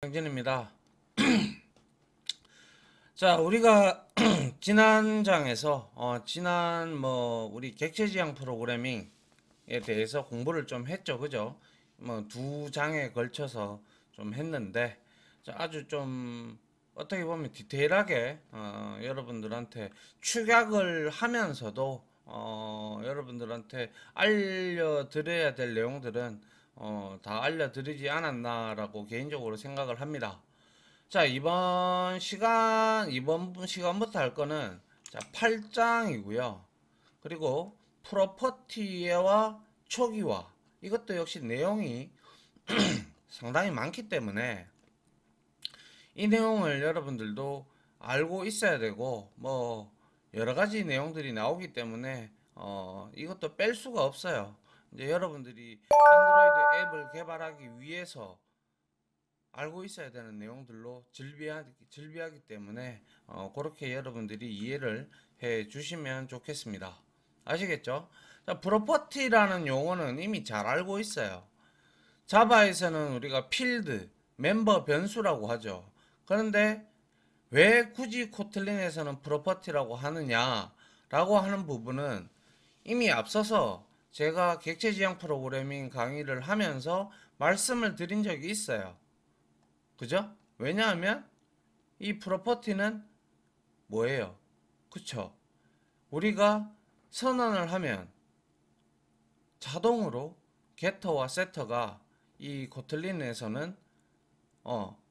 장진입니다. 자, 우리가 지난 장에서 어, 지난 뭐 우리 객체지향 프로그래밍에 대해서 공부를 좀 했죠, 그죠? 뭐 두 장에 걸쳐서 좀 했는데 자, 아주 좀 어떻게 보면 디테일하게 어, 여러분들한테 축약을 하면서도 어, 여러분들한테 알려드려야 될 내용들은 어, 다 알려드리지 않았나라고 개인적으로 생각을 합니다. 자, 이번 시간, 이번 시간부터 할 거는 자, 8장이고요. 그리고 프로퍼티와 초기화. 이것도 역시 내용이 상당히 많기 때문에 이 내용을 여러분들도 알고 있어야 되고 뭐 여러 가지 내용들이 나오기 때문에 어, 이것도 뺄 수가 없어요. 이제 여러분들이 안드로이드 앱을 개발하기 위해서 알고 있어야 되는 내용들로 즐비하기, 즐비하기 때문에 어, 그렇게 여러분들이 이해를 해 주시면 좋겠습니다. 아시겠죠? 자, 프로퍼티라는 용어는 이미 잘 알고 있어요. 자바에서는 우리가 필드, 멤버 변수라고 하죠. 그런데 왜 굳이 코틀린에서는 프로퍼티라고 하느냐라고 하는 부분은 이미 앞서서 제가 객체지향 프로그래밍 강의를 하면서 말씀을 드린 적이 있어요. 그죠? 왜냐하면 이 프로퍼티는 뭐예요? 그쵸? 우리가 선언을 하면 자동으로 게터와 세터가 이 고틀린에서는 어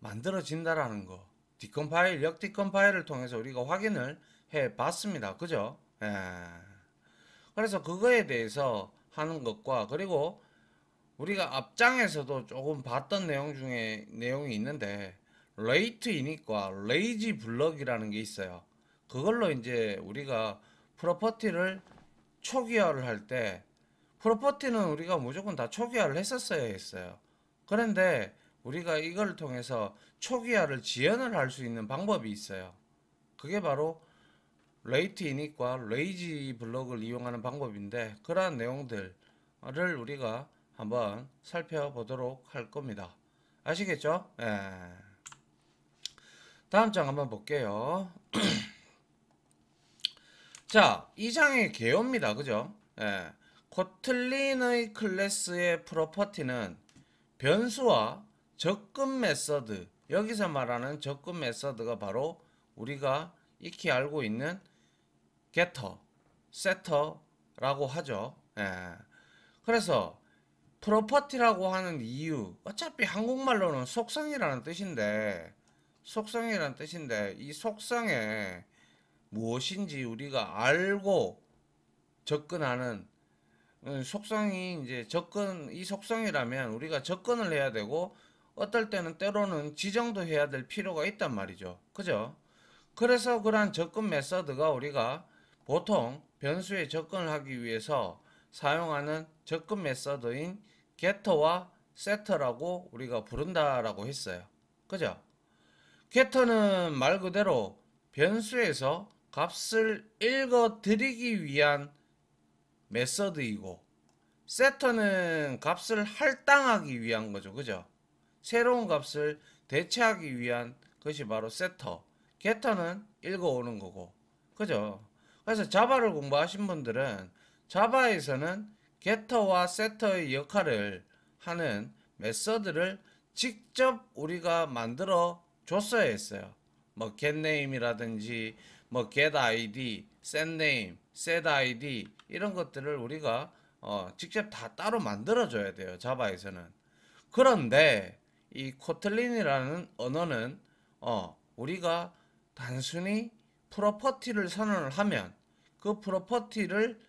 만들어진다라는 거 디컴파일, 역디컴파일을 통해서 우리가 확인을 해 봤습니다. 그죠? 예. 그래서 그거에 대해서 하는 것과 그리고 우리가 앞장에서도 조금 봤던 내용 중에 내용이 있는데 레이트이니과 레이지 블럭이라는 게 있어요. 그걸로 이제 우리가 프로퍼티를 초기화를 할 때 프로퍼티는 우리가 무조건 다 초기화를 했었어야 했어요. 그런데 우리가 이걸 통해서 초기화를 지연을 할 수 있는 방법이 있어요. 그게 바로 레이트 이익과 레이지 블록을 이용하는 방법인데 그러한 내용들을 우리가 한번 살펴보도록 할 겁니다. 아시겠죠? 예. 다음 장 한번 볼게요. 자, 이 장의 개요입니다. 그죠? 예. 코틀린의 클래스의 프로퍼티는 변수와 접근 메서드, 여기서 말하는 접근 메서드가 바로 우리가 익히 알고 있는 게터, 세터라고 하죠. 예. 그래서 프로퍼티라고 하는 이유 어차피 한국말로는 속성이라는 뜻인데 속성이라는 뜻인데 이 속성에 무엇인지 우리가 알고 접근하는 음, 속성이 이제 접근 이 속성이라면 우리가 접근을 해야 되고 어떨 때는 때로는 지정도 해야 될 필요가 있단 말이죠. 그죠? 그래서 그러한 접근 메서드가 우리가 보통 변수에 접근을 하기 위해서 사용하는 접근 메서드인 getter와 setter라고 우리가 부른다라고 했어요. 그죠? getter는 말 그대로 변수에서 값을 읽어드리기 위한 메서드이고 setter는 값을 할당하기 위한 거죠. 그죠? 새로운 값을 대체하기 위한 것이 바로 setter. getter는 읽어오는 거고. 그죠? 그래서 자바를 공부하신 분들은 자바에서는 g e t t r 와 setter의 역할을 하는 메서드를 직접 우리가 만들어 줬어야 했어요. 뭐 getName이라든지 뭐 getID, setName, setID 이런 것들을 우리가 어, 직접 다 따로 만들어줘야 돼요. 자바에서는. 그런데 이 코틀린이라는 언어는 어, 우리가 단순히 프로퍼티를 선언을 하면 그 프로퍼티를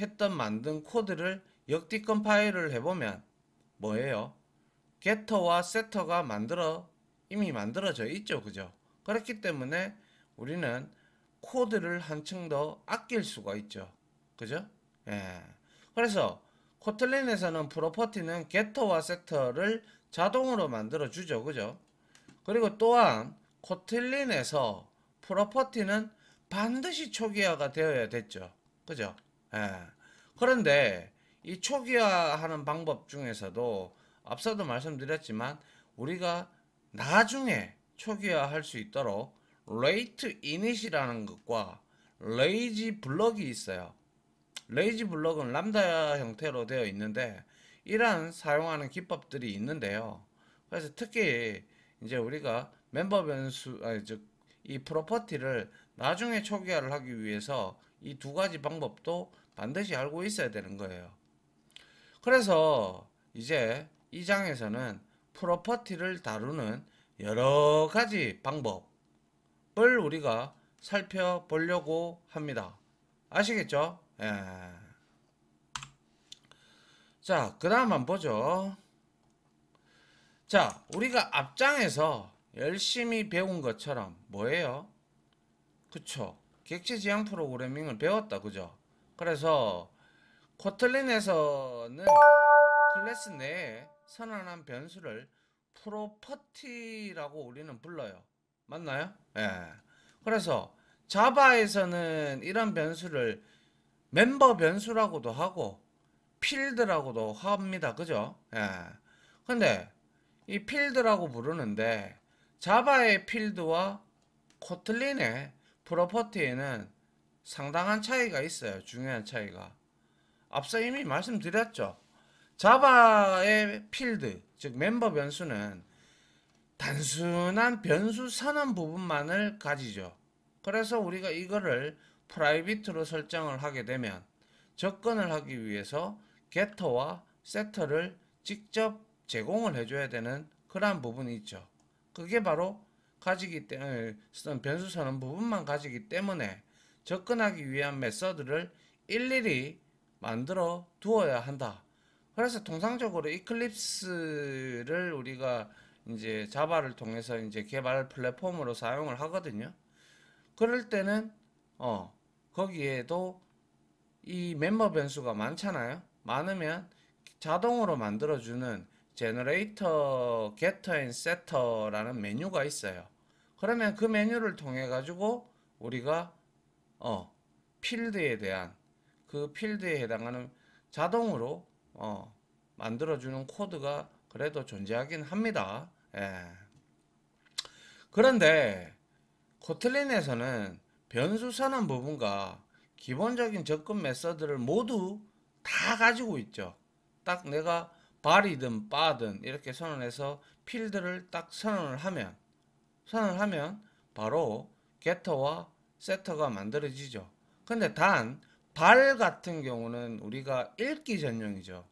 했던 만든 코드를 역디 컴파일을 해보면 뭐예요? g e t 와 setter가 만들어 이미 만들어져 있죠 그죠? 그렇기 때문에 우리는 코드를 한층 더 아낄 수가 있죠 그죠? 예. 그래서 코틀린에서는 프로퍼티는 g e t 와 setter를 자동으로 만들어 주죠 그죠? 그리고 또한 코틀린에서 프로퍼티는 반드시 초기화가 되어야 됐죠. 그죠? 예. 그런데 이 초기화하는 방법 중에서도 앞서도 말씀드렸지만 우리가 나중에 초기화할 수 있도록 레이트 이닛이라는 것과 레이지 블럭이 있어요. 레이지 블럭은 람다 형태로 되어 있는데 이러한 사용하는 기법들이 있는데요. 그래서 특히 이제 우리가 멤버 변수 아니 즉이 프로퍼티를 나중에 초기화를 하기 위해서 이 두 가지 방법도 반드시 알고 있어야 되는 거예요. 그래서 이제 이 장에서는 프로퍼티를 다루는 여러 가지 방법을 우리가 살펴보려고 합니다. 아시겠죠? 예. 자, 그 다음 한번 보죠. 자, 우리가 앞장에서 열심히 배운 것처럼 뭐예요? 그쵸 객체 지향 프로그래밍을 배웠다 그죠 그래서 코틀린에서는 클래스 내에 선언한 변수를 프로퍼티라고 우리는 불러요 맞나요? 예. 그래서 자바에서는 이런 변수를 멤버 변수라고도 하고 필드라고도 합니다. 그죠? 예. 근데 이 필드라고 부르는데 자바의 필드와 코틀린의 프로퍼티에는 상당한 차이가 있어요. 중요한 차이가. 앞서 이미 말씀드렸죠. 자바의 필드, 즉 멤버 변수는 단순한 변수 선언 부분만을 가지죠. 그래서 우리가 이거를 프라이빗으로 설정을 하게 되면 접근을 하기 위해서 게터와 세터를 직접 제공을 해줘야 되는 그러한 부분이 있죠. 그게 바로 가지기 때문에 어, 변수 서는 부분만 가지기 때문에 접근하기 위한 메서드를 일일이 만들어 두어야 한다. 그래서 통상적으로 이클립스를 우리가 이제 자바를 통해서 이제 개발 플랫폼으로 사용을 하거든요. 그럴 때는 어 거기에도 이 멤버 변수가 많잖아요. 많으면 자동으로 만들어주는 제너레이터, getter, a n setter라는 메뉴가 있어요. 그러면 그 메뉴를 통해 가지고 우리가 어 필드에 대한 그 필드에 해당하는 자동으로 어 만들어주는 코드가 그래도 존재하긴 합니다. 예. 그런데 코틀린에서는 변수 선언 부분과 기본적인 접근 메서드를 모두 다 가지고 있죠. 딱 내가 발이든 바든 이렇게 선언해서 필드를 딱 선언을 하면 선을 하면 바로 getter와 setter가 만들어지죠. 근데 단 발 같은 경우는 우리가 읽기 전용이죠.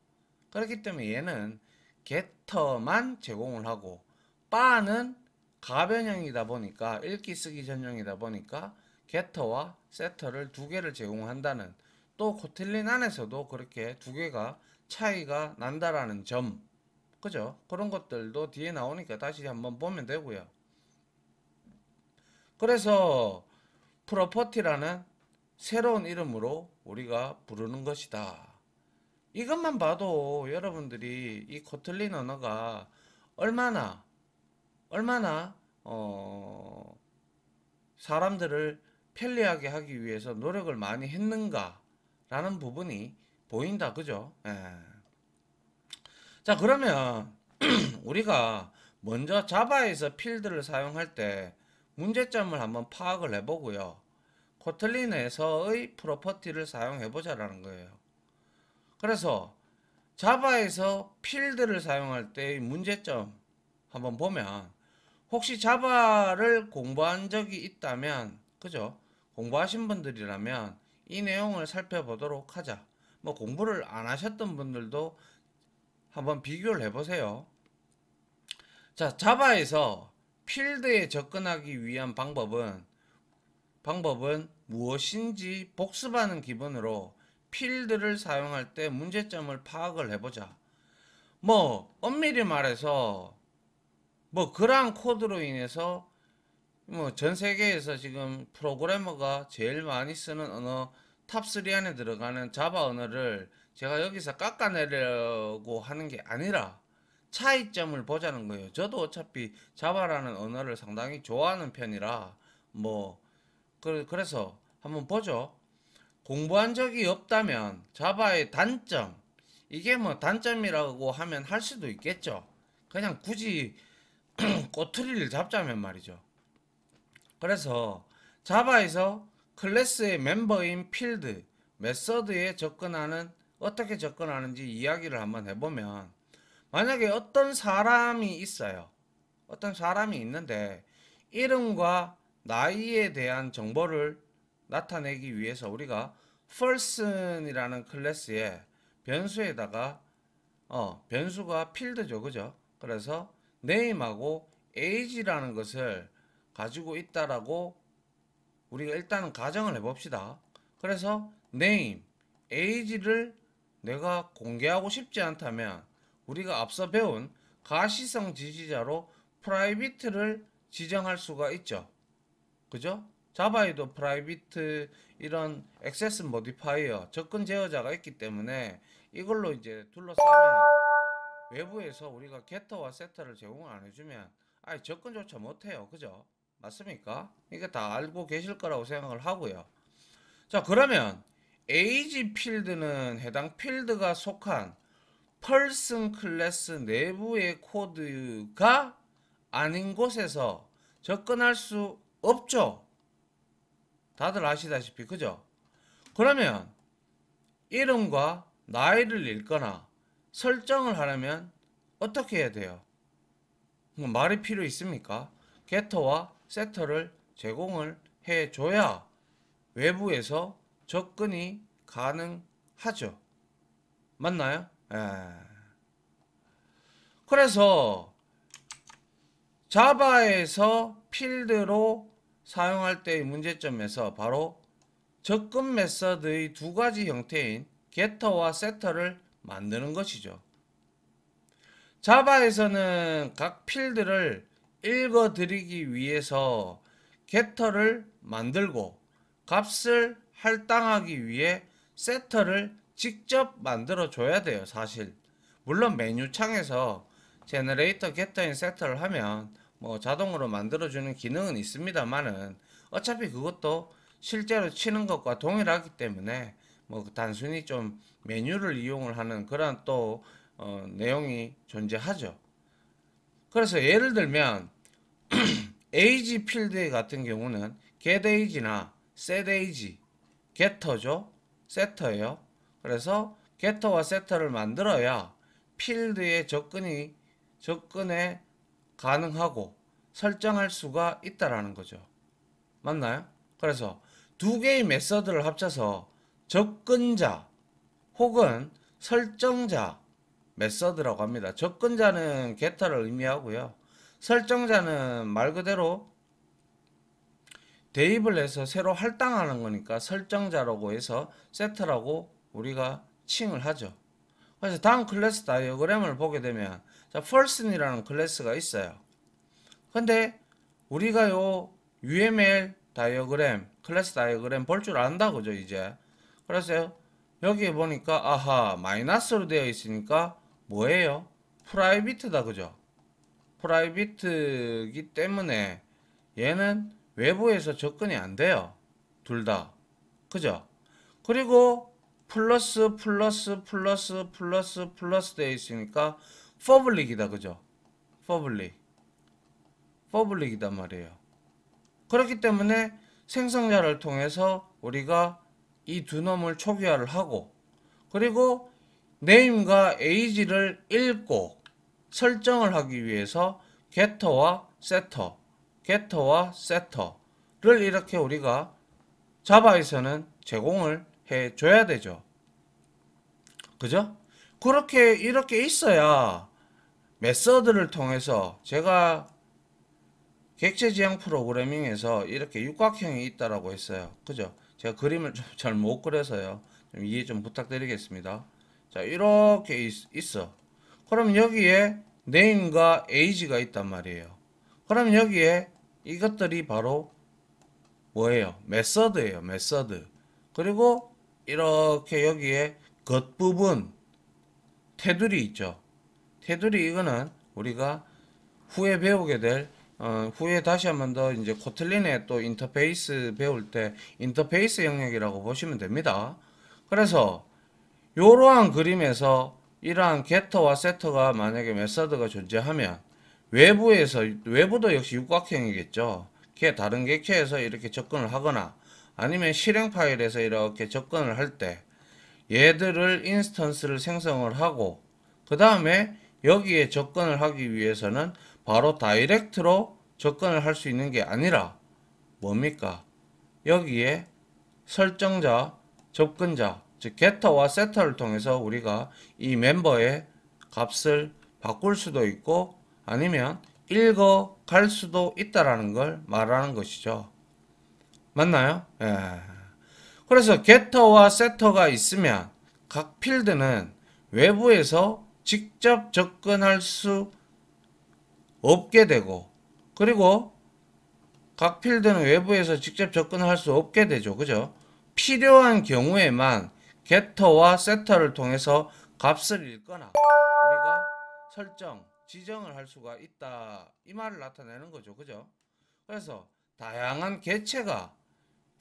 그렇기 때문에 얘는 getter만 제공을 하고 바는 가변형이다 보니까 읽기 쓰기 전용이다 보니까 getter와 setter를 두 개를 제공한다는 또 코틀린 안에서도 그렇게 두 개가 차이가 난다라는 점 그죠? 그런 것들도 뒤에 나오니까 다시 한번 보면 되고요. 그래서 프로퍼티라는 새로운 이름으로 우리가 부르는 것이다. 이것만 봐도 여러분들이 이 코틀린 언어가 얼마나 얼마나 어 사람들을 편리하게 하기 위해서 노력을 많이 했는가라는 부분이 보인다 그죠? 에. 예. 자 그러면 우리가 먼저 자바에서 필드를 사용할 때 문제점을 한번 파악을 해보고요. 코틀린에서의 프로퍼티를 사용해보자라는 거예요. 그래서 자바에서 필드를 사용할 때의 문제점 한번 보면 혹시 자바를 공부한 적이 있다면 그죠? 공부하신 분들이라면 이 내용을 살펴보도록 하자. 뭐 공부를 안 하셨던 분들도 한번 비교를 해보세요. 자, 자바에서 필드에 접근하기 위한 방법은 방법은 무엇인지 복습하는 기분으로 필드를 사용할 때 문제점을 파악을 해보자. 뭐 엄밀히 말해서 뭐 그러한 코드로 인해서 뭐 전 세계에서 지금 프로그래머가 제일 많이 쓰는 언어 탑 3 안에 들어가는 자바 언어를 제가 여기서 깎아내려고 하는 게 아니라 차이점을 보자는 거예요. 저도 어차피 자바라는 언어를 상당히 좋아하는 편이라 뭐 그, 래서 한번 보죠. 공부한 적이 없다면 자바의 단점 이게 뭐 단점이라고 하면 할 수도 있겠죠. 그냥 굳이 꼬투리를 잡자면 말이죠. 그래서 자바에서 클래스의 멤버인 필드, 메서드에 접근하는 어떻게 접근하는지 이야기를 한번 해보면 만약에 어떤 사람이 있어요. 어떤 사람이 있는데 이름과 나이에 대한 정보를 나타내기 위해서 우리가 person이라는 클래스에 변수에다가 어, 변수가 필드죠. 그죠? 그래서 name하고 age라는 것을 가지고 있다라고 우리가 일단은 가정을 해봅시다. 그래서 name, age를 내가 공개하고 싶지 않다면 우리가 앞서 배운 가시성 지지자로 프라이빗을 지정할 수가 있죠. 그죠? 자바에도 프라이빗 이런 액세스 모디파이어 접근 제어자가 있기 때문에 이걸로 이제 둘러싸면 외부에서 우리가 게터와 세터를 제공 안 해주면 아예 접근조차 못해요. 그죠? 맞습니까? 이게 다 알고 계실 거라고 생각을 하고요. 자 그러면 에이지 필드는 해당 필드가 속한 펄슨 클래스 내부의 코드가 아닌 곳에서 접근할 수 없죠. 다들 아시다시피 그죠? 그러면 이름과 나이를 읽거나 설정을 하려면 어떻게 해야 돼요? 뭐 말이 필요 있습니까? 개터와 세터를 제공을 해줘야 외부에서 접근이 가능하죠. 맞나요? 예. 그래서 자바에서 필드로 사용할 때의 문제점에서 바로 접근 메서드의 두 가지 형태인 g e t 와 setter를 만드는 것이죠. 자바에서는 각 필드를 읽어드리기 위해서 g e 를 만들고 값을 할당하기 위해 s e 를 직접 만들어 줘야 돼요 사실 물론 메뉴 창에서 제너레이터 겟터인 세터를 하면 뭐 자동으로 만들어 주는 기능은 있습니다만은 어차피 그것도 실제로 치는 것과 동일하기 때문에 뭐 단순히 좀 메뉴를 이용을 하는 그런 또 어, 내용이 존재하죠 그래서 예를 들면 에이지 필드 같은 경우는 g e 이 a 나 setAge, getter죠? s 터예요 그래서 게터와 세터를 만들어야 필드에 접근이 접근에 가능하고 설정할 수가 있다라는 거죠. 맞나요? 그래서 두 개의 메서드를 합쳐서 접근자 혹은 설정자 메서드라고 합니다. 접근자는 게터를 의미하고요. 설정자는 말 그대로 대입을 해서 새로 할당하는 거니까 설정자라고 해서 세터라고 우리가 칭을 하죠. 그래서 다음 클래스 다이어그램을 보게 되면 자, first이라는 클래스가 있어요. 근데 우리가 요 UML 다이어그램, 클래스 다이어그램 볼 줄 안다 그죠, 이제. 그래서 여기 보니까 아하, 마이너스로 되어 있으니까 뭐예요? 프라이빗이다 그죠? 프라이빗이기 때문에 얘는 외부에서 접근이 안 돼요. 둘 다. 그죠? 그리고 플러스 플러스 플러스 플러스 플러스 되어 있으니까 퍼블릭이다 그죠? 퍼블릭 퍼블릭이단 말이에요 그렇기 때문에 생성자를 통해서 우리가 이 두 놈을 초기화를 하고 그리고 네임과에이지를 읽고 설정을 하기 위해서 getter와 setter, getter와 setter를 이렇게 우리가 자바에서는 제공을 해줘야 되죠. 그죠? 그렇게 이렇게 있어야 메서드를 통해서 제가 객체지향 프로그래밍에서 이렇게 육각형이 있다라고 했어요. 그죠? 제가 그림을 잘 못 그려서요. 좀 이해 좀 부탁드리겠습니다. 자, 이렇게 있, 어 그럼 여기에 name과 age가 있단 말이에요. 그럼 여기에 이것들이 바로 뭐예요? 메서드예요. 메서드. 그리고 이렇게 여기에 겉부분 테두리 있죠. 테두리 이거는 우리가 후에 배우게 될 어, 후에 다시 한번 더 이제 코틀린의 또 인터페이스 배울 때 인터페이스 영역이라고 보시면 됩니다. 그래서 이러한 그림에서 이러한 게터와 세터가 만약에 메서드가 존재하면 외부에서 외부도 역시 육각형이겠죠. 걔 다른 객체에서 이렇게 접근을 하거나 아니면 실행 파일에서 이렇게 접근을 할 때 얘들을 인스턴스를 생성을 하고 그 다음에 여기에 접근을 하기 위해서는 바로 다이렉트로 접근을 할 수 있는 게 아니라 뭡니까? 여기에 설정자, 접근자, 즉게터와세터를 통해서 우리가 이 멤버의 값을 바꿀 수도 있고 아니면 읽어갈 수도 있다라는 걸 말하는 것이죠. 맞나요? 예. 그래서 g e 와 s e 가 있으면 각 필드는 외부에서 직접 접근할 수 없게 되고 그리고 각 필드는 외부에서 직접 접근할 수 없게 되죠. 그죠? 필요한 경우에만 g e 와 s e 를 통해서 값을 읽거나 우리가 설정, 지정을 할 수가 있다. 이 말을 나타내는 거죠. 그죠? 그래서 다양한 개체가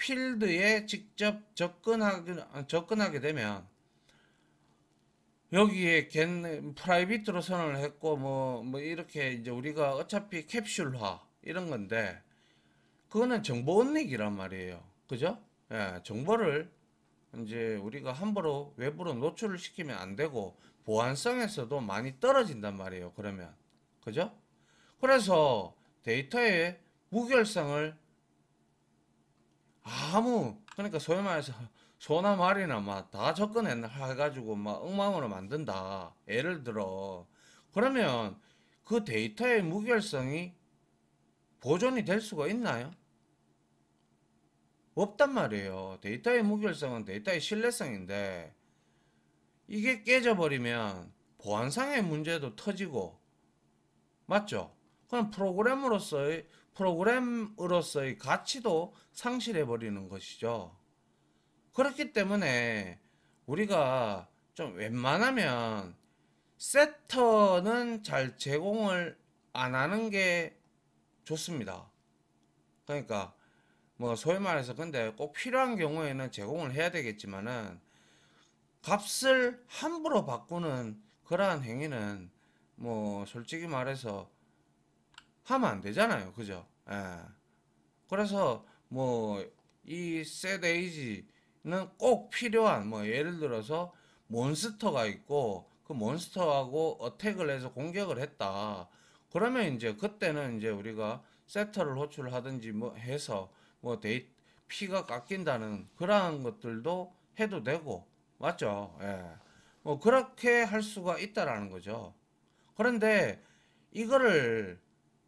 필드에 직접 접근하게, 접근하게 되면 여기에 겐 프라이빗으로 선언을 했고 뭐뭐 뭐 이렇게 이제 우리가 어차피 캡슐화 이런 건데 그거는 정보 언닉이란 말이에요. 그죠? 예, 정보를 이제 우리가 함부로 외부로 노출을 시키면 안 되고 보안성에서도 많이 떨어진단 말이에요. 그러면 그죠? 그래서 데이터의 무결성을 아무 그러니까 소위 말해서 소나 말이나 막 다 접근해 가지고 막 엉망으로 만든다. 예를 들어 그러면 그 데이터의 무결성이 보존이 될 수가 있나요? 없단 말이에요. 데이터의 무결성은 데이터의 신뢰성인데 이게 깨져버리면 보안상의 문제도 터지고 맞죠? 그럼 프로그램으로서의 프로그램으로서의 가치도 상실해 버리는 것이죠. 그렇기 때문에 우리가 좀 웬만하면 세터는 잘 제공을 안 하는 게 좋습니다. 그러니까 뭐 소위 말해서 근데 꼭 필요한 경우에는 제공을 해야 되겠지만은 값을 함부로 바꾸는 그러한 행위는 뭐 솔직히 말해서 하면 안 되잖아요. 그죠? 예. 그래서 뭐 이 세데이지는 꼭 필요한 뭐 예를 들어서 몬스터가 있고 그 몬스터하고 어택을 해서 공격을 했다. 그러면 이제 그때는 이제 우리가 세터를 호출하든지 뭐 해서 뭐 데이 피가 깎인다는 그러한 것들도 해도 되고 맞죠? 예. 뭐 그렇게 할 수가 있다라는 거죠. 그런데 이거를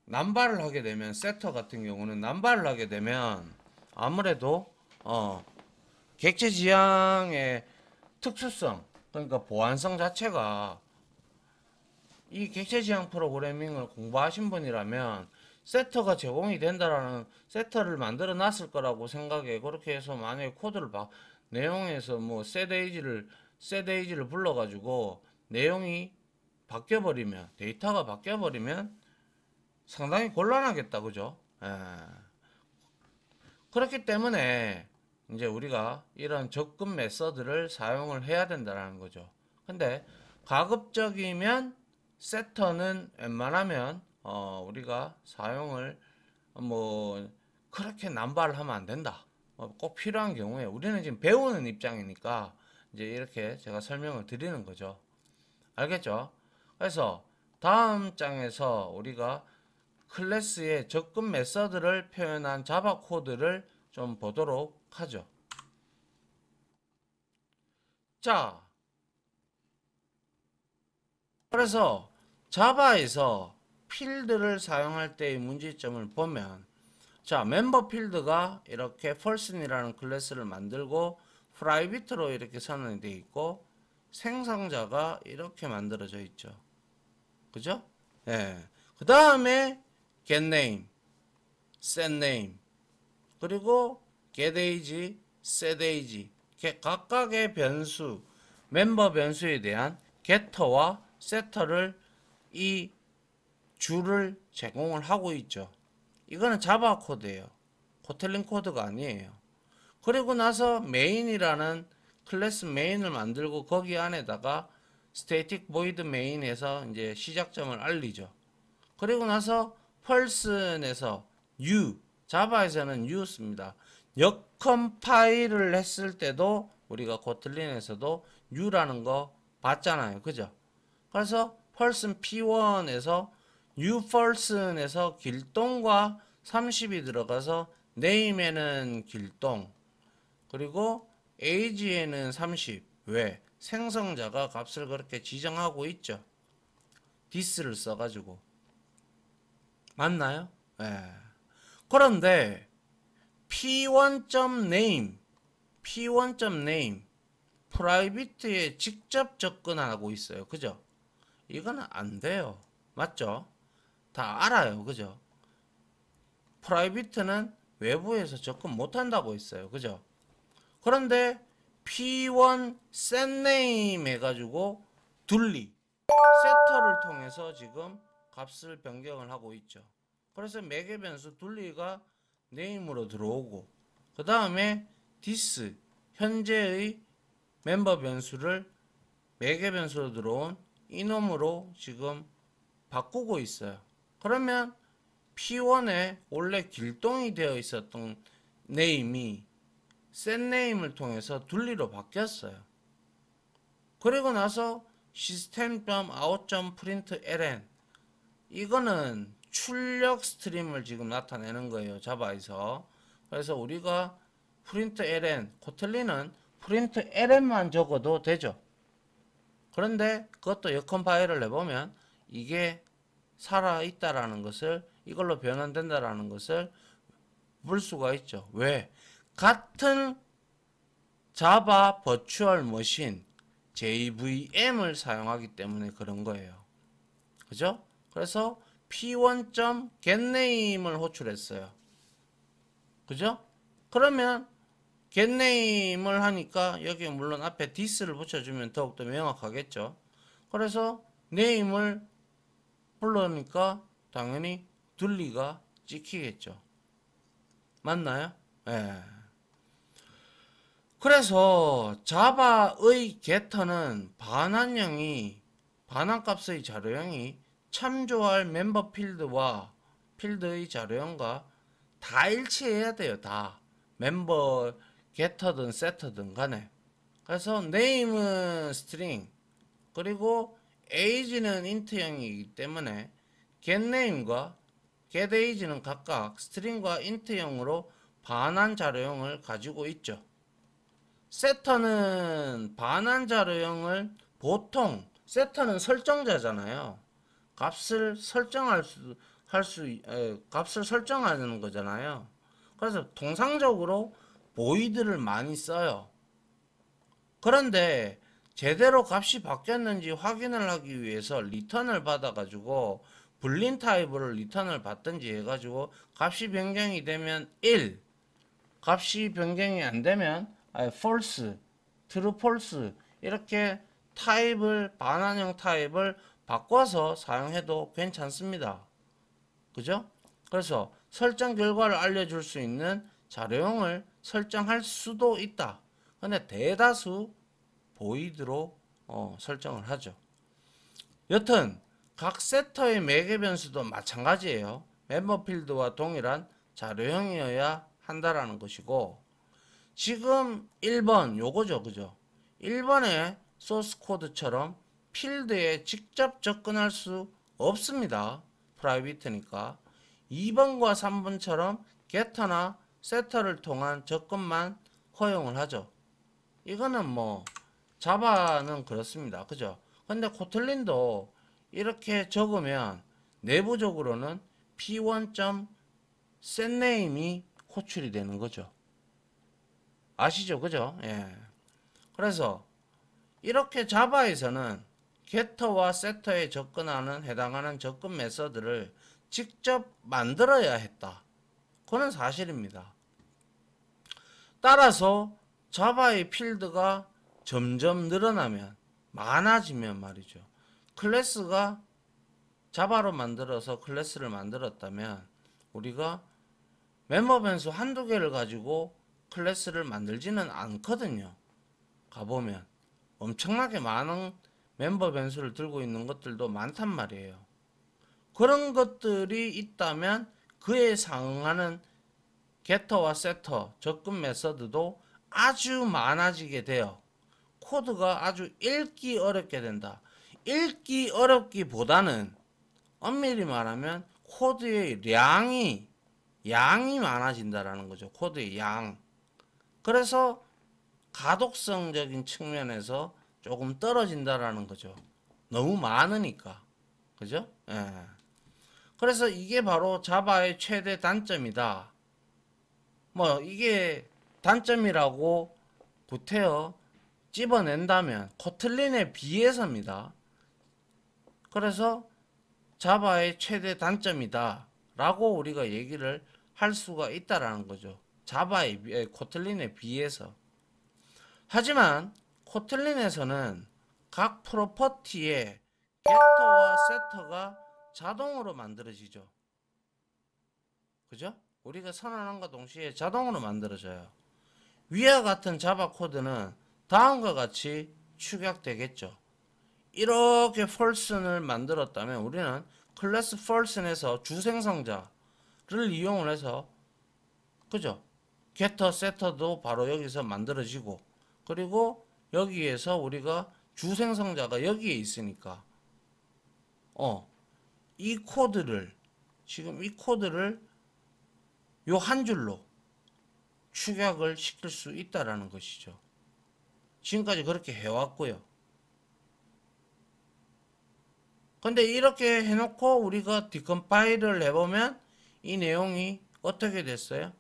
난발을 하게 되면 세터 같은 경우는 난발을 하게 되면 아무래도 어 객체 지향의 특수성 그러니까 보안성 자체가 이 객체 지향 프로그래밍을 공부하신 분이라면 세터가 제공이 된다라는 세터를 만들어 놨을 거라고 생각해 그렇게 해서 만약에 코드를 봐 내용에서 뭐 셋에이지를 셋에이지를 불러가지고 내용이 바뀌어 버리면 데이터가 바뀌어 버리면 상당히 곤란하겠다, 그죠? 예. 그렇기 때문에 이제 우리가 이런 접근 메서드를 사용을 해야 된다는 거죠. 근데 가급적이면 세터는 웬만하면 어, 우리가 사용을 뭐 그렇게 남발하면 안 된다. 어, 꼭 필요한 경우에 우리는 지금 배우는 입장이니까 이제 이렇게 제가 설명을 드리는 거죠. 알겠죠? 그래서 다음 장에서 우리가 클래스의 접근 메서드를 표현한 자바 코드를 좀 보도록 하죠. 자, 그래서 자바에서 필드를 사용할 때의 문제점을 보면 자 멤버 필드가 이렇게 person이라는 클래스를 만들고 private로 이렇게 선언이 되어 있고 생성자가 이렇게 만들어져 있죠. 그죠? 예. 그 다음에 getName, setName, 그리고 getAge, setAge 각각의 변수, 멤버 변수에 대한 getter와 setter를 이 줄을 제공을 하고 있죠. 이거는 자바 코드예요. 코텔링 코드가 아니에요. 그리고 나서 메인이라는 클래스 메인을 만들고 거기 안에다가 static void m a 에서 이제 시작점을 알리죠. 그리고 나서 펄슨에서 u 자바에서는 u 씁니다. 역컴파일을 했을 때도 우리가 고틀린에서도 u라는 거 봤잖아요. 그죠? 그래서 펄슨 p1에서 u 펄슨에서 길동과 30이 들어가서 네임에는 길동 그리고 a g 지에는 30. 왜? 생성자가 값을 그렇게 지정하고 있죠. 디스를 써가지고. 맞나요? 예. 그런데 p1.name p1.name 프라이빗에 직접 접근하고 있어요. 그죠? 이거안 돼요. 맞죠? 다 알아요. 그죠? 프라이빗은 외부에서 접근 못 한다고 했어요. 그죠? 그런데 P1 셋네임 해가지고 둘리 세터를 통해서 지금 값을 변경을 하고 있죠. 그래서 매개 변수 둘리가 n 임으로 들어오고 그 다음에 디스 현재의 멤버 변수를 매개 변수로 들어온 이놈으로 지금 바꾸고 있어요. 그러면 P1에 원래 길동이 되어 있었던 네임이 셋네임을 통해서 둘리로 바뀌었어요. 그리고 나서 시스템.out.println 이거는 출력 스트림을 지금 나타내는 거예요. 자바에서. 그래서 우리가 프린트 ln, 코틀리는 프린트 ln만 적어도 되죠. 그런데 그것도 여컴 파일을 내보면 이게 살아있다라는 것을 이걸로 변환된다라는 것을 볼 수가 있죠. 왜? 같은 자바 버추얼 머신 JVM을 사용하기 때문에 그런 거예요. 그죠? 그래서 p1.getName을 호출했어요. 그죠? 그러면 getName을 하니까 여기 물론 앞에 this를 붙여주면 더욱더 명확하겠죠. 그래서 name을 불러니까 당연히 둘리가 찍히겠죠. 맞나요? 예. 그래서 자바의 gett는 반환형이 반환값의 자료형이 참조할 멤버 필드와 필드의 자료형과 다 일치해야 돼요. 다. 멤버 g e 든 s e 든 간에. 그래서 n a 은 s t r 그리고 age는 i n 형이기 때문에 g e t 과 g e t a 는 각각 스트링과 인트형으로 반환 자료형을 가지고 있죠. 세터는 반환 자료형을 보통 세터는 설정자잖아요. 값을 설정할 수, 할 수, 에, 값을 설정하는 거잖아요. 그래서 통상적으로 보이드를 많이 써요. 그런데 제대로 값이 바뀌었는지 확인을 하기 위해서 리턴을 받아가지고 불린 타입으로 리턴을 받든지 해가지고 값이 변경이 되면 1 값이 변경이 안되면 false, true, false 이렇게 타입을 반환형 타입을 바꿔서 사용해도 괜찮습니다. 그죠? 그래서 설정 결과를 알려줄 수 있는 자료형을 설정할 수도 있다. 근데 대다수 보이드로 어, 설정을 하죠. 여튼 각 세터의 매개 변수도 마찬가지예요. 멤버 필드와 동일한 자료형이어야 한다라는 것이고 지금 1번 요거죠. 그죠? 1번에 소스 코드처럼 필드에 직접 접근할 수 없습니다. 프라이빗트니까. 2번과 3번처럼 게터나 세터를 통한 접근만 허용을 하죠. 이거는 뭐 자바는 그렇습니다. 그죠? 근데 코틀린도 이렇게 적으면 내부적으로는 p1. setName이 호출이 되는 거죠. 아시죠? 그죠? 예. 그래서 이렇게 자바에서는 개터와 세터에 접근하는 해당하는 접근 메서드를 직접 만들어야 했다. 그는 사실입니다. 따라서 자바의 필드가 점점 늘어나면 많아지면 말이죠. 클래스가 자바로 만들어서 클래스를 만들었다면 우리가 멤버 변수 한두 개를 가지고 클래스를 만들지는 않거든요. 가보면 엄청나게 많은 멤버 변수를 들고 있는 것들도 많단 말이에요. 그런 것들이 있다면 그에 상응하는 게터와 세터, 접근 메서드도 아주 많아지게 되어 코드가 아주 읽기 어렵게 된다. 읽기 어렵기보다는 엄밀히 말하면 코드의 량이 양이 많아진다라는 거죠. 코드의 양. 그래서 가독성적인 측면에서 조금 떨어진다라는 거죠. 너무 많으니까. 그죠? 예. 그래서 이게 바로 자바의 최대 단점이다. 뭐 이게 단점이라고 구태여 집어낸다면 코틀린에 비해서입니다. 그래서 자바의 최대 단점이다 라고 우리가 얘기를 할 수가 있다라는 거죠. 자바의 코틀린에 비해서. 하지만 코틀린에서는 각 프로퍼티에 벡터와 세터가 자동으로 만들어지죠. 그죠? 우리가 선언함과 동시에 자동으로 만들어져요. 위와 같은 자바 코드는 다음과 같이 축약되겠죠. 이렇게 펄슨을 만들었다면 우리는 클래스 펄슨에서 주생성자를 이용을 해서 그죠? g e t t setter도 바로 여기서 만들어지고 그리고 여기에서 우리가 주생성자가 여기에 있으니까 어이 코드를 지금 이 코드를 요 한 줄로 축약을 시킬 수 있다라는 것이죠. 지금까지 그렇게 해왔고요. 근데 이렇게 해놓고 우리가 디컴파일을 해보면 이 내용이 어떻게 됐어요?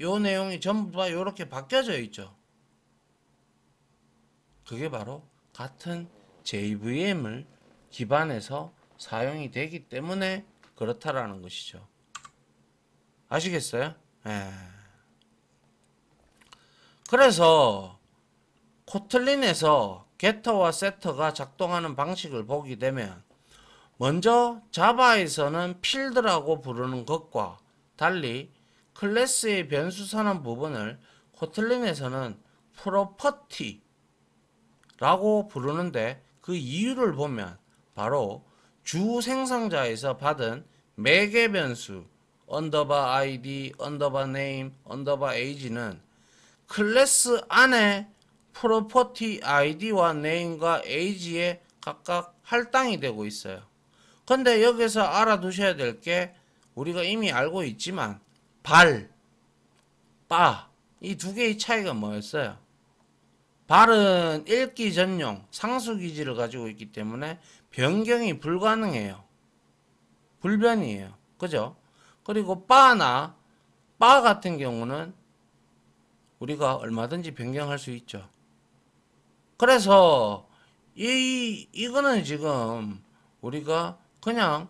요 내용이 전부 다요렇게 바뀌어져 있죠. 그게 바로 같은 JVM을 기반해서 사용이 되기 때문에 그렇다라는 것이죠. 아시겠어요? 예. 그래서 코틀린에서 게터와 세터가 작동하는 방식을 보게 되면 먼저 자바에서는 필드라고 부르는 것과 달리 클래스의 변수 산업 부분을 코틀린에서는 프로퍼티 라고 부르는데 그 이유를 보면 바로 주 생성자에서 받은 매개 변수 언더바 아이디, 언더바 네임, 언더바 에이지는 클래스 안에 프로퍼티 아이디와 네임과 에이지에 각각 할당이 되고 있어요. 근데 여기서 알아두셔야 될 게 우리가 이미 알고 있지만 발, 바이두 개의 차이가 뭐였어요? 발은 읽기 전용 상수기지를 가지고 있기 때문에 변경이 불가능해요. 불변이에요. 그죠? 그리고 바나 바 같은 경우는 우리가 얼마든지 변경할 수 있죠. 그래서 이 이거는 지금 우리가 그냥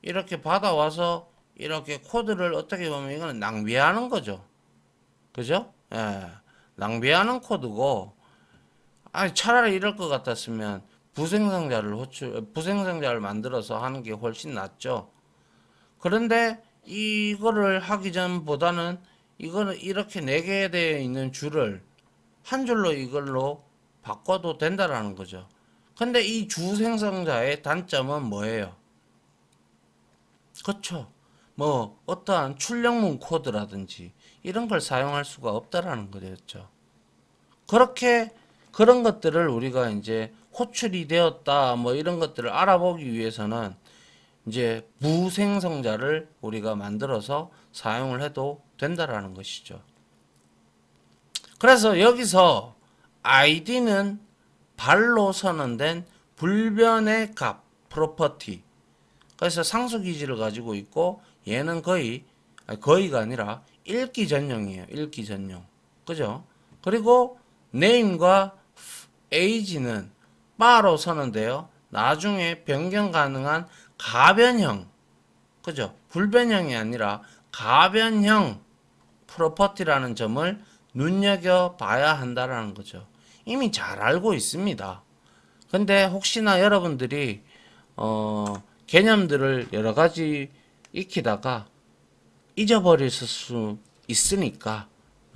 이렇게 받아와서 이렇게 코드를 어떻게 보면 이거는 낭비하는 거죠. 그죠? 예. 낭비하는 코드고 아니 차라리 이럴 것 같았으면 부생성자를 호출 부생성자를 만들어서 하는 게 훨씬 낫죠. 그런데 이거를 하기 전보다는 이거는 이렇게 네개 되어 있는 줄을 한 줄로 이걸로 바꿔도 된다라는 거죠. 근데 이 주 생성자의 단점은 뭐예요? 그렇죠. 뭐 어떠한 출력문 코드라든지 이런 걸 사용할 수가 없다라는 거였죠. 그렇게 그런 것들을 우리가 이제 호출이 되었다 뭐 이런 것들을 알아보기 위해서는 이제 무생성자를 우리가 만들어서 사용을 해도 된다라는 것이죠. 그래서 여기서 id는 발로 선언된 불변의 값, 프로퍼티. 그래서 상수 기질을 가지고 있고 얘는 거의 아니 거의가 아니라 읽기 전용이에요. 읽기 전용. 그죠? 그리고 네임과에이지는 바로 서는데요. 나중에 변경 가능한 가변형. 그죠? 불변형이 아니라 가변형 프로퍼티라는 점을 눈여겨봐야 한다라는 거죠. 이미 잘 알고 있습니다. 근데 혹시나 여러분들이 어 개념들을 여러 가지 익히다가 잊어버릴 수 있으니까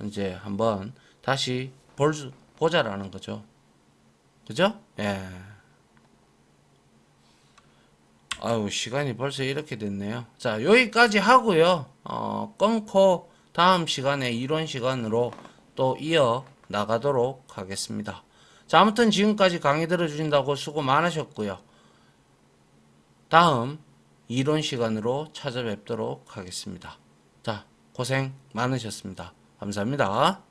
이제 한번 다시 볼, 보자라는 거죠. 그죠? 예. 아유 시간이 벌써 이렇게 됐네요. 자 여기까지 하고요. 어, 끊고 다음 시간에 이론 시간으로 또 이어 나가도록 하겠습니다. 자 아무튼 지금까지 강의 들어주신다고 수고 많으셨고요. 다음 이론 시간으로 찾아뵙도록 하겠습니다. 자, 고생 많으셨습니다. 감사합니다.